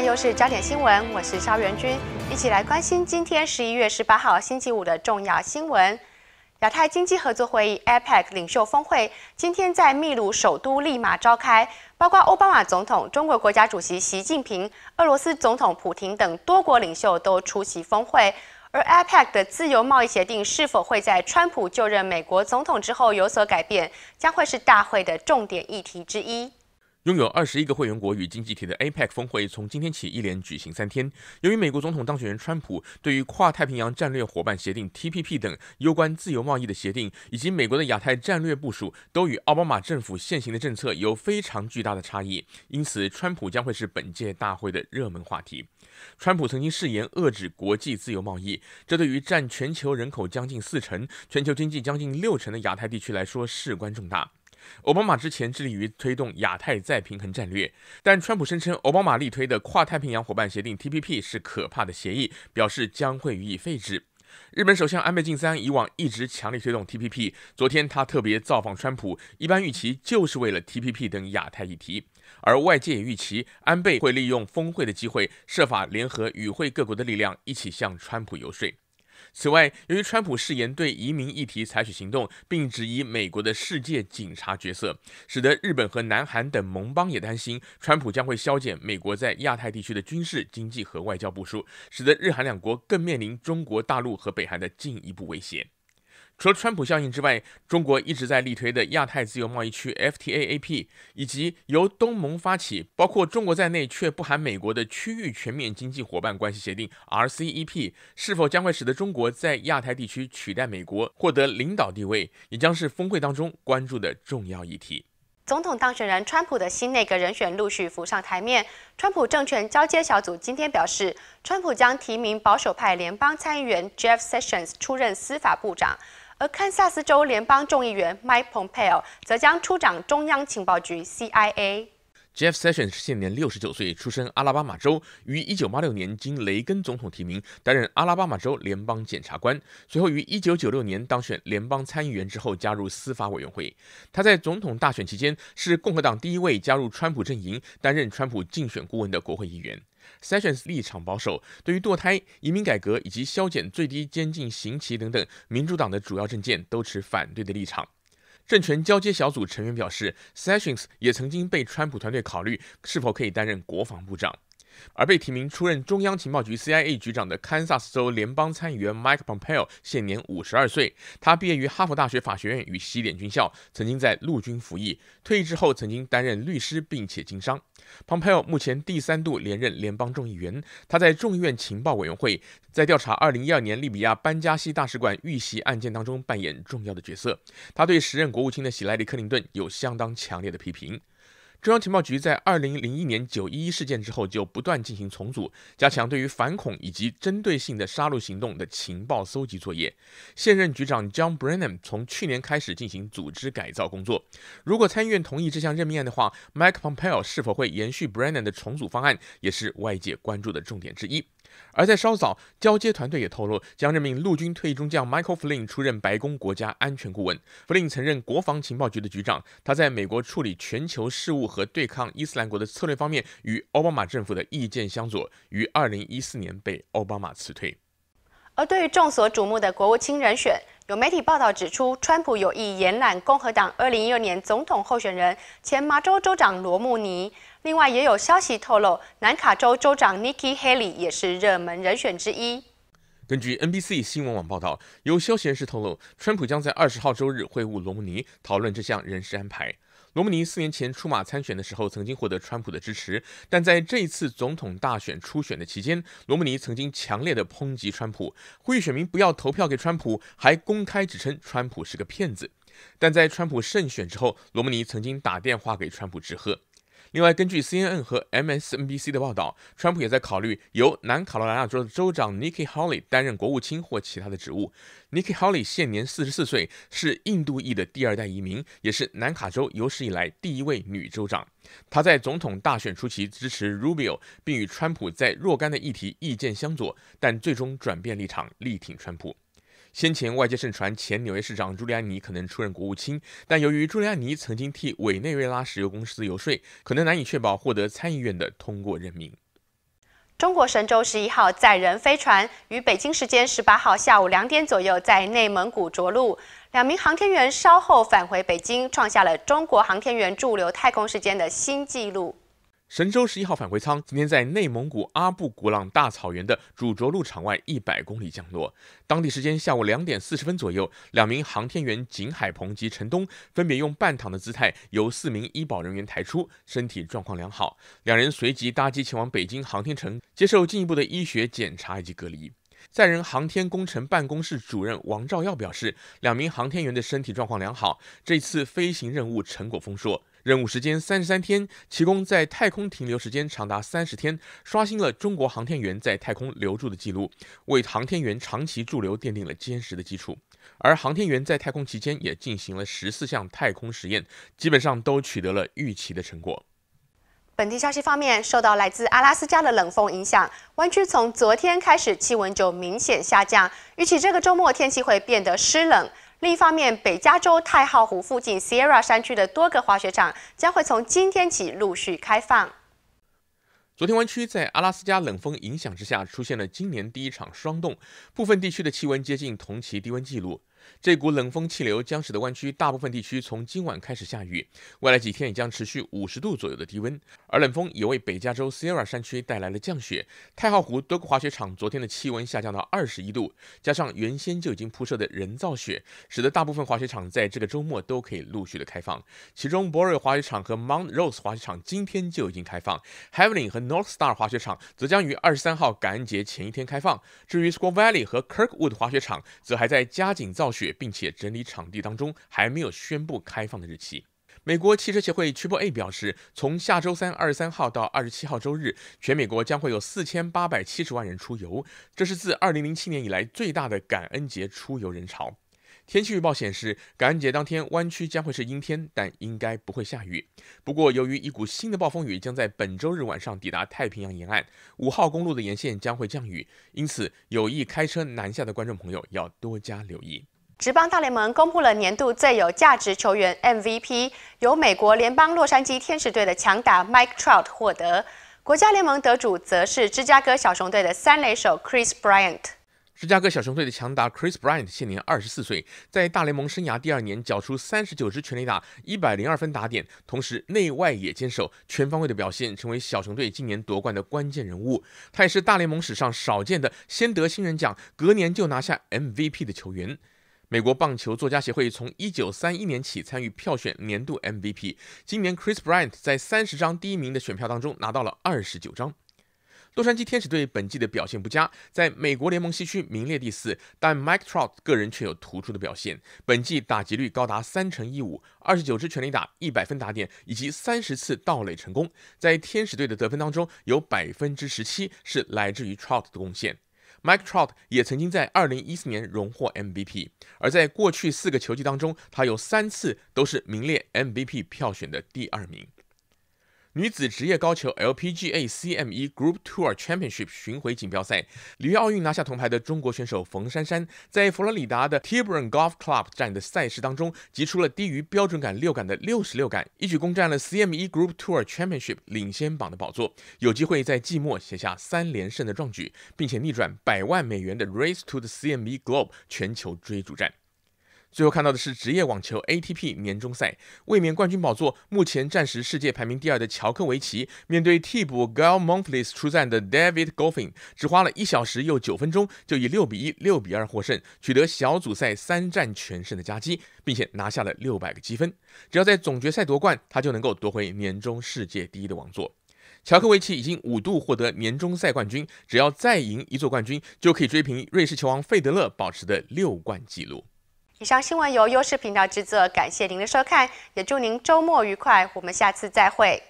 又是焦点新闻，我是萧元君，一起来关心今天十一月十八号星期五的重要新闻。亚太经济合作会议 （APEC） 领袖峰会今天在秘鲁首都利马召开，包括奥巴马总统、中国国家主席习近平、俄罗斯总统普京等多国领袖都出席峰会。而 APEC 的自由贸易协定是否会在川普就任美国总统之后有所改变，将会是大会的重点议题之一。拥有二十一个会员国与经济体的 APEC 峰会从今天起一连举行三天。由于美国总统当选人川普对于跨太平洋战略伙伴协定 （TPP） 等攸关自由贸易的协定，以及美国的亚太战略部署，都与奥巴马政府现行的政策有非常巨大的差异，因此川普将会是本届大会的热门话题。川普曾经誓言遏制国际自由贸易，这对于占全球人口将近四成、全球经济将近六成的亚太地区来说，事关重大。奥巴马之前致力于推动亚太再平衡战略，但川普声称奥巴马力推的跨太平洋伙伴协定 （TPP） 是可怕的协议，表示将会予以废止。日本首相安倍晋三以往一直强力推动 TPP，昨天他特别造访川普，一般预期就是为了 TPP 等亚太议题。而外界也预期安倍会利用峰会的机会，设法联合与会各国的力量，一起向川普游说。此外，由于川普誓言对移民议题采取行动，并质疑美国的世界警察角色，使得日本和南韩等盟邦也担心，川普将会削减美国在亚太地区的军事、经济和外交部署，使得日韩两国更面临中国大陆和北韩的进一步威胁。除了川普效应之外，中国一直在力推的亚太自由贸易区 （FTAAP） 以及由东盟发起、包括中国在内却不含美国的区域全面经济伙伴关系协定 （RCEP），是否将会使得中国在亚太地区取代美国获得领导地位，也将是峰会当中关注的重要议题。总统当选人川普的新内阁人选陆续浮上台面。川普政权交接小组今天表示，川普将提名保守派联邦参议员 Jeff Sessions 出任司法部长。而堪萨斯州联邦众议员 Mike Pompeo 则将出掌中央情报局 CIA。Jeff Sessions 现年六十九岁，出身阿拉巴马州，于1986年经雷根总统提名担任阿拉巴马州联邦检察官，随后于1996年当选联邦参议员之后加入司法委员会。他在总统大选期间是共和党第一位加入川普阵营、担任川普竞选顾问的国会议员。Sessions 立场保守，对于堕胎、移民改革以及削减最低监禁刑期等等，民主党的主要政见都持反对的立场。政权交接小组成员表示，Sessions 也曾经被川普团队考虑是否可以担任国防部长。而被提名出任中央情报局 （CIA） 局长的堪萨斯州联邦参议员 Mike Pompeo 现年五十二岁，他毕业于哈佛大学法学院与西点军校，曾经在陆军服役，退役之后曾经担任律师并且经商。Pompeo 目前第三度连任联邦众议员，他在众议院情报委员会在调查2012年利比亚班加西大使馆遇袭案件当中扮演重要的角色。他对时任国务卿的希拉里·克林顿有相当强烈的批评。中央情报局在二零零一年九一一事件之后就不断进行重组，加强对于反恐以及针对性的杀戮行动的情报搜集作业。现任局长 John Brennan 从去年开始进行组织改造工作。如果参议院同意这项任命案的话，Mike Pompeo 是否会延续 Brennan 的重组方案，也是外界关注的重点之一。而在稍早，交接团队也透露将任命陆军退役中将 Michael Flynn 出任白宫国家安全顾问。Flynn 曾任国防情报局的局长，他在美国处理全球事务。和对抗伊斯兰国的策略方面与奥巴马政府的意见相左，于二零一四年被奥巴马辞退。而对于众所瞩目的国务卿人选，有媒体报道指出，川普有意延揽共和党二零一六年总统候选人、前麻州州长罗穆尼。另外，也有消息透露，南卡州州长 Nikki Haley 也是热门人选之一。根据 NBC 新闻网报道，有消息人士透露，川普将在二十号周日会晤罗姆尼，讨论这项人事安排。罗姆尼四年前出马参选的时候，曾经获得川普的支持，但在这一次总统大选初选的期间，罗姆尼曾经强烈的抨击川普，呼吁选民不要投票给川普，还公开指称川普是个骗子。但在川普胜选之后，罗姆尼曾经打电话给川普致贺。另外，根据 CNN 和 MSNBC 的报道，川普也在考虑由南卡罗来纳州的州长 Nikki Haley 担任国务卿或其他的职务。Nikki Haley 现年四十四岁，是印度裔的第二代移民，也是南卡州有史以来第一位女州长。她在总统大选初期支持 Rubio，并与川普在若干的议题意见相左，但最终转变立场，力挺川普。先前外界盛传前纽约市长朱利安尼可能出任国务卿，但由于朱利安尼曾经替委内瑞拉石油公司游说，可能难以确保获得参议院的通过任命。中国神舟十一号载人飞船于北京时间十八号下午两点左右在内蒙古着陆，两名航天员稍后返回北京，创下了中国航天员驻留太空时间的新纪录。神舟十一号返回舱今天在内蒙古阿布古朗大草原的主着陆场外一百公里降落。当地时间下午两点四十分左右，两名航天员景海鹏及陈冬分别用半躺的姿态由四名医保人员抬出，身体状况良好。两人随即搭机前往北京航天城接受进一步的医学检查以及隔离。载人航天工程办公室主任王兆耀表示，两名航天员的身体状况良好，这次飞行任务成果丰硕。任务时间三十三天，其中在太空停留时间长达三十天，刷新了中国航天员在太空留住的记录，为航天员长期驻留奠定了坚实的基础。而航天员在太空期间也进行了十四项太空实验，基本上都取得了预期的成果。本地消息方面，受到来自阿拉斯加的冷风影响，湾区从昨天开始气温就明显下降，预计这个周末天气会变得湿冷。另一方面，北加州太浩湖附近 Sierra 山区的多个滑雪场将会从今天起陆续开放。昨天，湾区在阿拉斯加冷风影响之下，出现了今年第一场霜冻，部分地区的气温接近同期低温纪录。这股冷风气流将使得湾区大部分地区从今晚开始下雨，未来几天也将持续五十度左右的低温。而冷风也为北加州 Sierra 山区带来了降雪。太浩湖多个滑雪场昨天的气温下降到二十一度，加上原先就已经铺设的人造雪，使得大部分滑雪场在这个周末都可以陆续的开放。其中 b o r r g 滑雪场和 Mount Rose 滑雪场今天就已经开放，Heavenly 和 Northstar 滑雪场则将于二十三号感恩节前一天开放。至于 Squaw Valley 和 Kirkwood 滑雪场，则还在加紧造。并且整理场地当中还没有宣布开放的日期。美国汽车协会 Triple a 表示，从下周三二十三号到二十七号周日，全美国将会有四千八百七十万人出游，这是自二零零七年以来最大的感恩节出游人潮。天气预报显示，感恩节当天湾区将会是阴天，但应该不会下雨。不过，由于一股新的暴风雨将在本周日晚上抵达太平洋沿岸，五号公路的沿线将会降雨，因此有意开车南下的观众朋友要多加留意。职棒大联盟公布了年度最有价值球员 MVP，由美国联邦洛杉矶天使队的强打 Mike Trout 获得。国家联盟得主则是芝加哥小熊队的三垒手 Chris Bryant。芝加哥小熊队的强打 Chris Bryant 现年二十四岁，在大联盟生涯第二年缴出三十九支全垒打、一百零二分打点，同时内外也坚守，全方位的表现成为小熊队今年夺冠的关键人物。他也是大联盟史上少见的先得新人奖，隔年就拿下 MVP 的球员。美国棒球作家协会从一九三一年起参与票选年度 MVP。今年 Chris Bryant 在三十张第一名的选票当中拿到了二十九张。洛杉矶天使队本季的表现不佳，在美国联盟西区名列第四，但 Mike Trout 个人却有突出的表现。本季打击率高达三成一五，二十九支全垒打，一百分打点，以及三十次盗垒成功，在天使队的得分当中有百分之十七是来自于 Trot u 的贡献。Mike Trout 也曾经在2014年荣获 MVP，而在过去四个球季当中，他有三次都是名列 MVP 票选的第二名。女子职业高球 LPGA CME Group Tour Championship 巡回锦标赛，里约奥运拿下铜牌的中国选手冯珊珊，在佛罗里达的 Tiburon Golf Club 站的赛事当中，击出了低于标准杆六杆的六十六杆，一举攻占了 CME Group Tour Championship 领先榜的宝座，有机会在季末写下三连胜的壮举，并且逆转百万美元的 Race to the CME Globe 全球追逐战。最后看到的是职业网球 ATP 年终赛卫冕冠军宝座。目前暂时世界排名第二的乔科维奇，面对替补 g a l Monfils 出战的 David Goffin，只花了一小时又九分钟，就以六比一、六比二获胜，取得小组赛三战全胜的佳绩，并且拿下了六百个积分。只要在总决赛夺冠，他就能够夺回年终世界第一的王座。乔科维奇已经五度获得年终赛冠军，只要再赢一座冠军，就可以追平瑞士球王费德勒保持的六冠纪录。以上新闻由优视频道制作，感谢您的收看，也祝您周末愉快，我们下次再会。